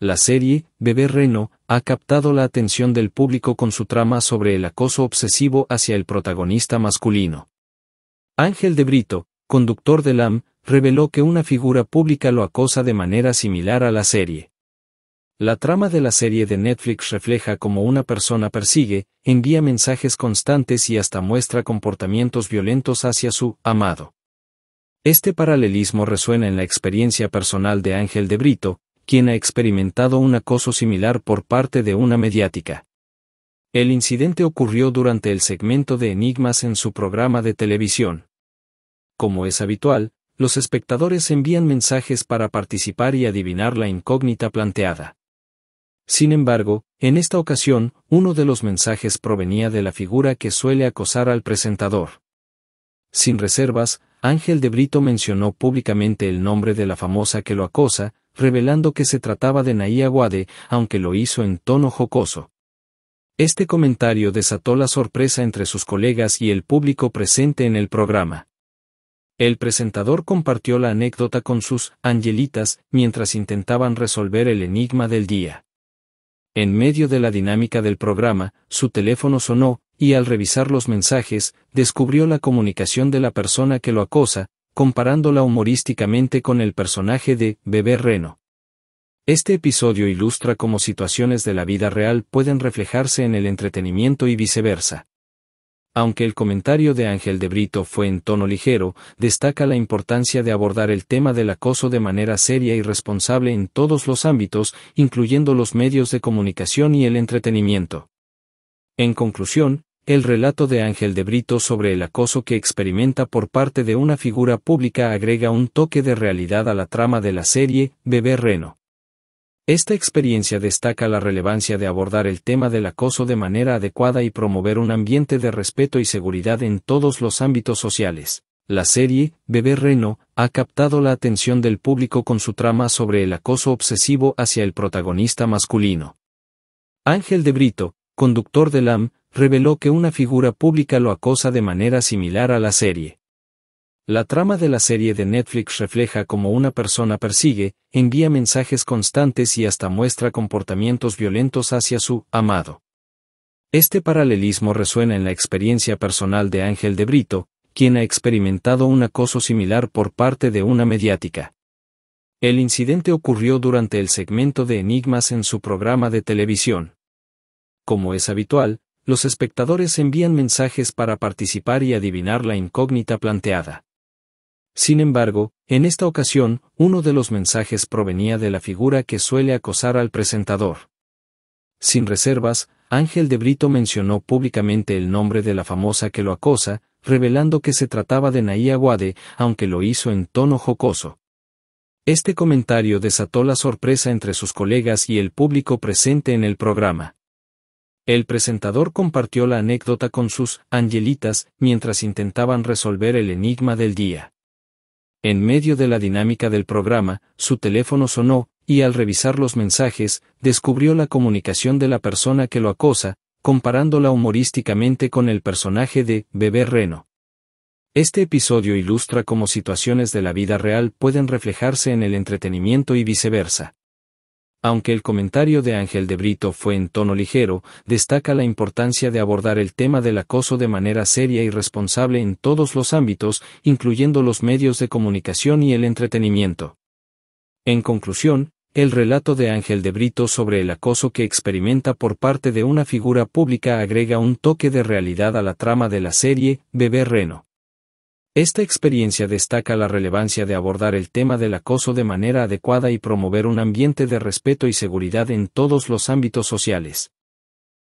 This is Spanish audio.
La serie, Bebé Reno, ha captado la atención del público con su trama sobre el acoso obsesivo hacia el protagonista masculino. Ángel de Brito, conductor de LAM, reveló que una figura pública lo acosa de manera similar a la serie. La trama de la serie de Netflix refleja cómo una persona persigue, envía mensajes constantes y hasta muestra comportamientos violentos hacia su amado. Este paralelismo resuena en la experiencia personal de Ángel de Brito, quien ha experimentado un acoso similar por parte de una mediática. El incidente ocurrió durante el segmento de Enigmas en su programa de televisión. Como es habitual, los espectadores envían mensajes para participar y adivinar la incógnita planteada. Sin embargo, en esta ocasión, uno de los mensajes provenía de la figura que suele acosar al presentador. Sin reservas, Ángel de Brito mencionó públicamente el nombre de la famosa que lo acosa, revelando que se trataba de Naía Wade, aunque lo hizo en tono jocoso. Este comentario desató la sorpresa entre sus colegas y el público presente en el programa. El presentador compartió la anécdota con sus angelitas mientras intentaban resolver el enigma del día. En medio de la dinámica del programa, su teléfono sonó, y al revisar los mensajes, descubrió la comunicación de la persona que lo acosa, comparándola humorísticamente con el personaje de Bebé Reno. Este episodio ilustra cómo situaciones de la vida real pueden reflejarse en el entretenimiento y viceversa. Aunque el comentario de Ángel de Brito fue en tono ligero, destaca la importancia de abordar el tema del acoso de manera seria y responsable en todos los ámbitos, incluyendo los medios de comunicación y el entretenimiento. En conclusión, el relato de Ángel de Brito sobre el acoso que experimenta por parte de una figura pública agrega un toque de realidad a la trama de la serie, Bebé Reno. Esta experiencia destaca la relevancia de abordar el tema del acoso de manera adecuada y promover un ambiente de respeto y seguridad en todos los ámbitos sociales. La serie, Bebé Reno, ha captado la atención del público con su trama sobre el acoso obsesivo hacia el protagonista masculino. Ángel de Brito, conductor de AM, reveló que una figura pública lo acosa de manera similar a la serie. La trama de la serie de Netflix refleja cómo una persona persigue, envía mensajes constantes y hasta muestra comportamientos violentos hacia su amado. Este paralelismo resuena en la experiencia personal de Ángel de Brito, quien ha experimentado un acoso similar por parte de una mediática. El incidente ocurrió durante el segmento de Enigmas en su programa de televisión. Como es habitual, los espectadores envían mensajes para participar y adivinar la incógnita planteada. Sin embargo, en esta ocasión, uno de los mensajes provenía de la figura que suele acosar al presentador. Sin reservas, Ángel de Brito mencionó públicamente el nombre de la famosa que lo acosa, revelando que se trataba de Naía Guade, aunque lo hizo en tono jocoso. Este comentario desató la sorpresa entre sus colegas y el público presente en el programa. El presentador compartió la anécdota con sus angelitas mientras intentaban resolver el enigma del día. En medio de la dinámica del programa, su teléfono sonó, y al revisar los mensajes, descubrió la comunicación de la persona que lo acosa, comparándola humorísticamente con el personaje de Bebé Reno. Este episodio ilustra cómo situaciones de la vida real pueden reflejarse en el entretenimiento y viceversa. Aunque el comentario de Ángel de Brito fue en tono ligero, destaca la importancia de abordar el tema del acoso de manera seria y responsable en todos los ámbitos, incluyendo los medios de comunicación y el entretenimiento. En conclusión, el relato de Ángel de Brito sobre el acoso que experimenta por parte de una figura pública agrega un toque de realidad a la trama de la serie Bebé Reno. Esta experiencia destaca la relevancia de abordar el tema del acoso de manera adecuada y promover un ambiente de respeto y seguridad en todos los ámbitos sociales.